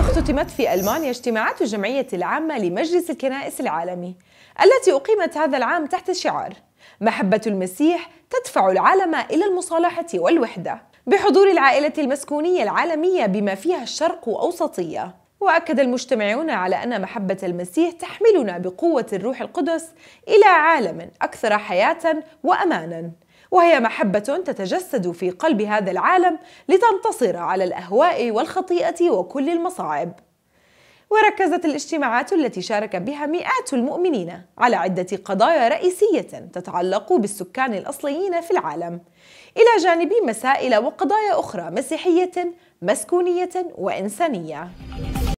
اختتمت في ألمانيا اجتماعات الجمعية العامة لمجلس الكنائس العالمي التي أقيمت هذا العام تحت شعار محبة المسيح تدفع العالم إلى المصالحة والوحدة بحضور العائلة المسكونية العالمية بما فيها الشرق أوسطية وأكد المجتمعون على أن محبة المسيح تحملنا بقوة الروح القدس إلى عالم أكثر حياة وأمانا وهي محبة تتجسد في قلب هذا العالم لتنتصر على الأهواء والخطيئة وكل المصاعب. وركزت الاجتماعات التي شارك بها مئات المؤمنين على عدة قضايا رئيسية تتعلق بالسكان الأصليين في العالم، إلى جانب مسائل وقضايا أخرى مسيحية، مسكونية، وإنسانية.